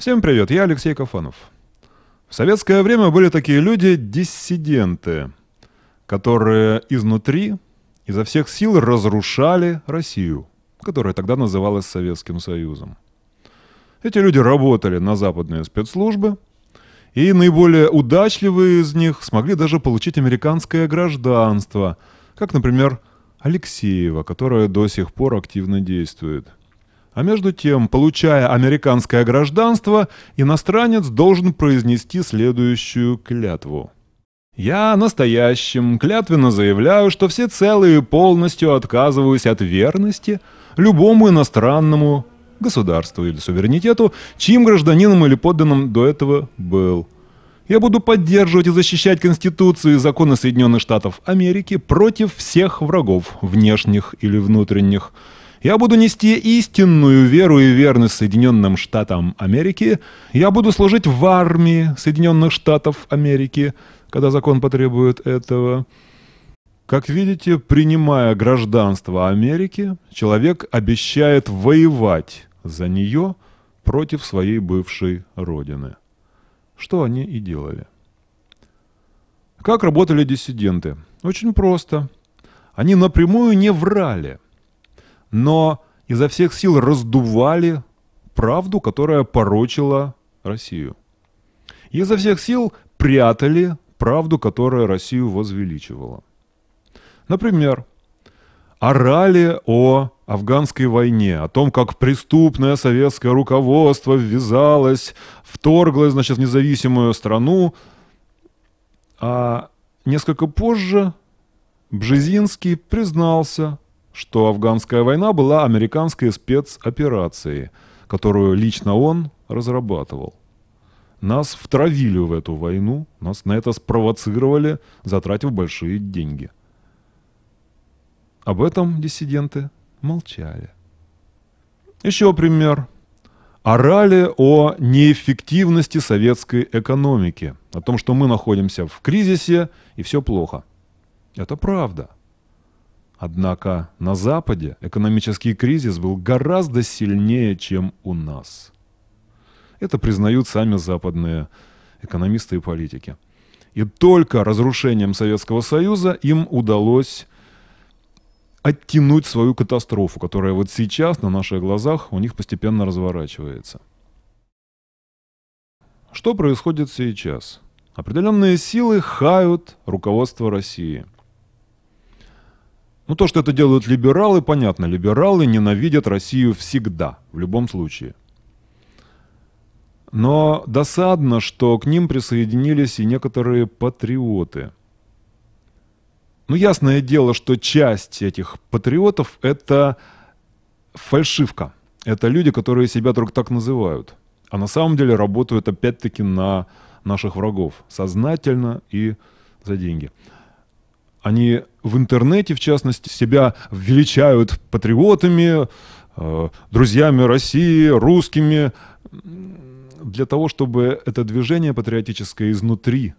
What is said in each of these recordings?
Всем привет, я Алексей Кафанов. В советское время были такие люди – диссиденты, которые изнутри, изо всех сил разрушали Россию, которая тогда называлась Советским Союзом. Эти люди работали на западные спецслужбы, и наиболее удачливые из них смогли даже получить американское гражданство, как, например, Алексеева, которая до сих пор активно действует – а между тем, получая американское гражданство, иностранец должен произнести следующую клятву. Я настоящим клятвенно заявляю, что всецело и полностью отказываюсь от верности любому иностранному государству или суверенитету, чьим гражданином или подданным до этого был. Я буду поддерживать и защищать Конституцию и законы Соединенных Штатов Америки против всех врагов, внешних или внутренних, я буду нести истинную веру и верность Соединенным Штатам Америки. Я буду служить в армии Соединенных Штатов Америки, когда закон потребует этого. Как видите, принимая гражданство Америки, человек обещает воевать за нее против своей бывшей родины. Что они и делали. Как работали диссиденты? Очень просто. Они напрямую не врали – но изо всех сил раздували правду, которая порочила Россию. изо всех сил прятали правду, которая Россию возвеличивала. Например, орали о афганской войне, о том, как преступное советское руководство ввязалось, вторглось, значит, в независимую страну. А несколько позже Бжезинский признался – что афганская война была американской спецоперацией, которую лично он разрабатывал. Нас втравили в эту войну, нас на это спровоцировали, затратив большие деньги. Об этом диссиденты молчали. Еще пример. Орали о неэффективности советской экономики, о том, что мы находимся в кризисе и все плохо. Это правда – Однако на Западе экономический кризис был гораздо сильнее, чем у нас. Это признают сами западные экономисты и политики. И только разрушением Советского Союза им удалось оттянуть свою катастрофу, которая вот сейчас на наших глазах у них постепенно разворачивается. Что происходит сейчас? Определенные силы хают руководство России – ну, то, что это делают либералы, понятно. Либералы ненавидят Россию всегда, в любом случае. Но досадно, что к ним присоединились и некоторые патриоты. Ну, ясное дело, что часть этих патриотов – это фальшивка. Это люди, которые себя только так называют. А на самом деле работают опять-таки на наших врагов. Сознательно и за деньги. Они в интернете, в частности, себя величают патриотами, э, друзьями России, русскими, для того, чтобы это движение патриотическое изнутри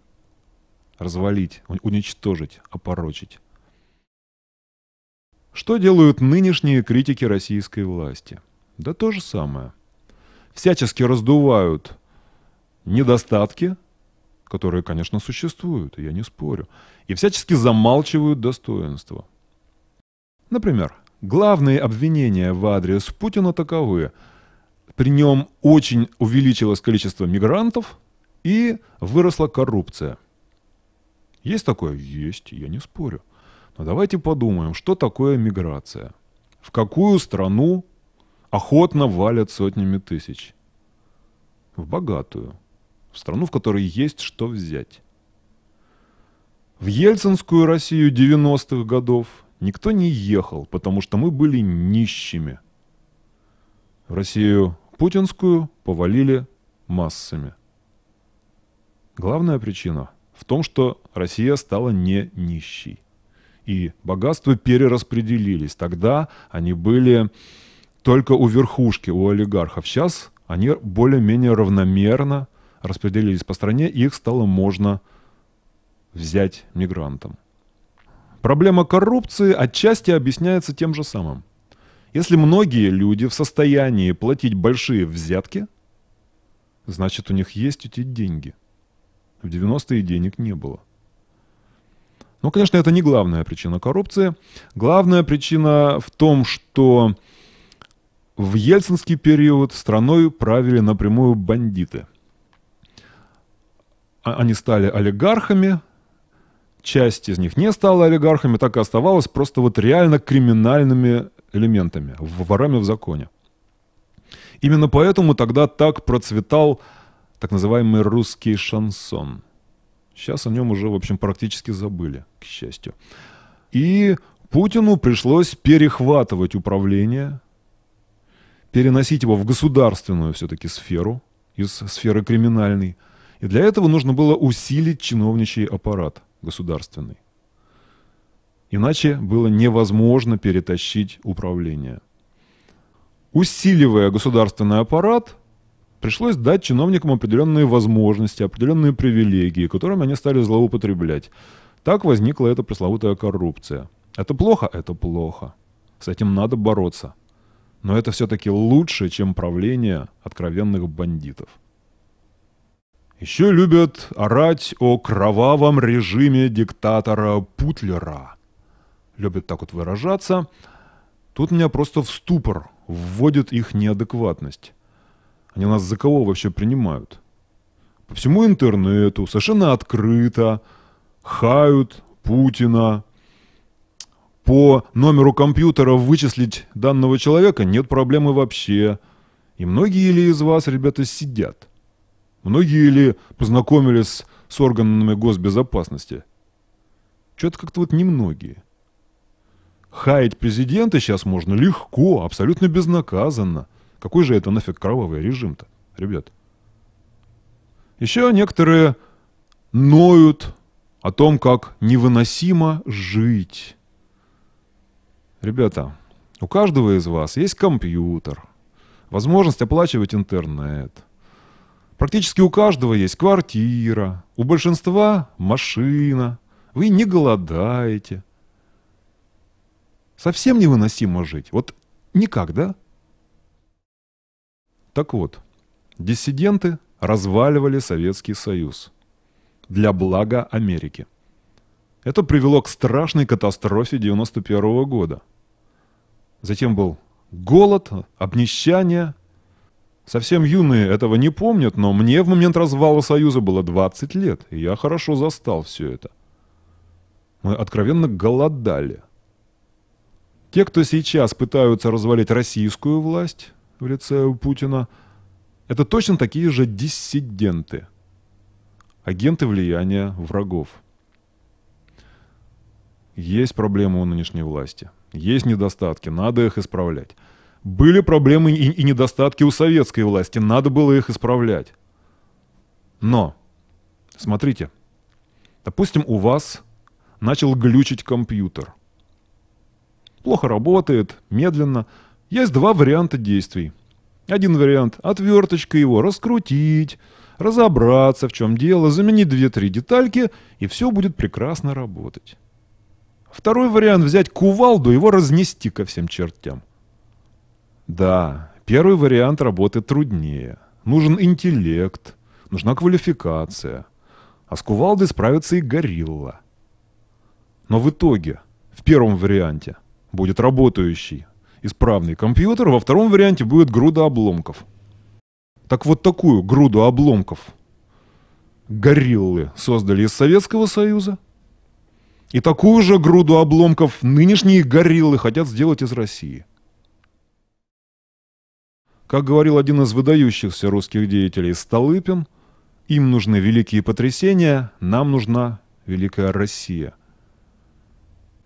развалить, уничтожить, опорочить. Что делают нынешние критики российской власти? Да то же самое. Всячески раздувают недостатки которые, конечно, существуют, я не спорю, и всячески замалчивают достоинство. Например, главные обвинения в адрес Путина таковы. При нем очень увеличилось количество мигрантов и выросла коррупция. Есть такое? Есть, я не спорю. Но давайте подумаем, что такое миграция? В какую страну охотно валят сотнями тысяч? В богатую в страну, в которой есть что взять. В ельцинскую Россию 90-х годов никто не ехал, потому что мы были нищими. В Россию путинскую повалили массами. Главная причина в том, что Россия стала не нищей. И богатства перераспределились. Тогда они были только у верхушки, у олигархов. Сейчас они более-менее равномерно распределились по стране, их стало можно взять мигрантам. Проблема коррупции отчасти объясняется тем же самым. Если многие люди в состоянии платить большие взятки, значит у них есть эти деньги. В 90-е денег не было. Но, ну, конечно, это не главная причина коррупции. Главная причина в том, что в ельцинский период страной правили напрямую бандиты – а, они стали олигархами, часть из них не стала олигархами, так и оставалась просто вот реально криминальными элементами, ворами в законе. Именно поэтому тогда так процветал так называемый русский шансон. Сейчас о нем уже, в общем, практически забыли, к счастью. И Путину пришлось перехватывать управление, переносить его в государственную все-таки сферу, из сферы криминальной – и для этого нужно было усилить чиновничий аппарат государственный. Иначе было невозможно перетащить управление. Усиливая государственный аппарат, пришлось дать чиновникам определенные возможности, определенные привилегии, которыми они стали злоупотреблять. Так возникла эта пресловутая коррупция. Это плохо? Это плохо. С этим надо бороться. Но это все-таки лучше, чем правление откровенных бандитов. Еще любят орать о кровавом режиме диктатора Путлера. Любят так вот выражаться. Тут меня просто в ступор вводит их неадекватность. Они нас за кого вообще принимают? По всему интернету совершенно открыто хают Путина. По номеру компьютера вычислить данного человека нет проблемы вообще. И многие ли из вас, ребята, сидят – Многие ли познакомились с органами госбезопасности? Что-то как-то вот немногие. Хаять президента сейчас можно легко, абсолютно безнаказанно. Какой же это нафиг кровавый режим-то, ребят? Еще некоторые ноют о том, как невыносимо жить. Ребята, у каждого из вас есть компьютер, возможность оплачивать интернет – Практически у каждого есть квартира, у большинства машина. Вы не голодаете. Совсем невыносимо жить. Вот никак, да? Так вот, диссиденты разваливали Советский Союз для блага Америки. Это привело к страшной катастрофе 91 года. Затем был голод, обнищание, Совсем юные этого не помнят, но мне в момент развала Союза было 20 лет, и я хорошо застал все это. Мы откровенно голодали. Те, кто сейчас пытаются развалить российскую власть в лице у Путина, это точно такие же диссиденты, агенты влияния врагов. Есть проблемы у нынешней власти, есть недостатки, надо их исправлять. Были проблемы и, и недостатки у советской власти, надо было их исправлять. Но, смотрите, допустим, у вас начал глючить компьютер. Плохо работает, медленно. Есть два варианта действий. Один вариант – отверточкой его раскрутить, разобраться, в чем дело, заменить две-три детальки, и все будет прекрасно работать. Второй вариант – взять кувалду, его разнести ко всем чертям – да, первый вариант работы труднее. Нужен интеллект, нужна квалификация. А с кувалдой справится и горилла. Но в итоге, в первом варианте, будет работающий, исправный компьютер, во втором варианте будет груда обломков. Так вот такую груду обломков гориллы создали из Советского Союза. И такую же груду обломков нынешние гориллы хотят сделать из России – как говорил один из выдающихся русских деятелей Столыпин, им нужны великие потрясения, нам нужна великая Россия.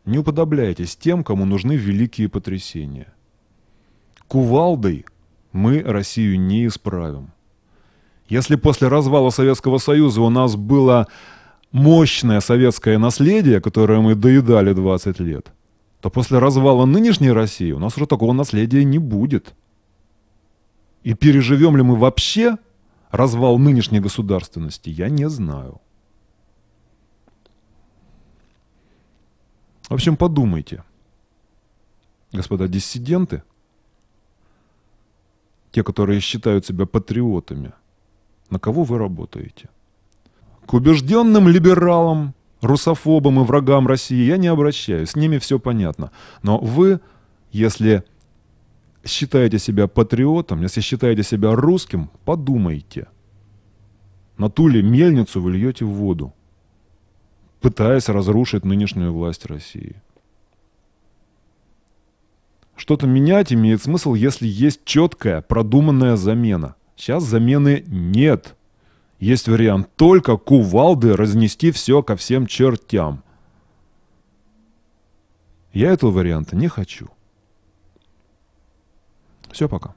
Не уподобляйтесь тем, кому нужны великие потрясения. Кувалдой мы Россию не исправим. Если после развала Советского Союза у нас было мощное советское наследие, которое мы доедали 20 лет, то после развала нынешней России у нас уже такого наследия не будет – и переживем ли мы вообще развал нынешней государственности, я не знаю. В общем, подумайте, господа диссиденты, те, которые считают себя патриотами, на кого вы работаете? К убежденным либералам, русофобам и врагам России я не обращаюсь, с ними все понятно. Но вы, если считаете себя патриотом, если считаете себя русским, подумайте, на ту ли мельницу вы льете в воду, пытаясь разрушить нынешнюю власть России. Что-то менять имеет смысл, если есть четкая, продуманная замена. Сейчас замены нет. Есть вариант только кувалды разнести все ко всем чертям. Я этого варианта не хочу. Все, пока.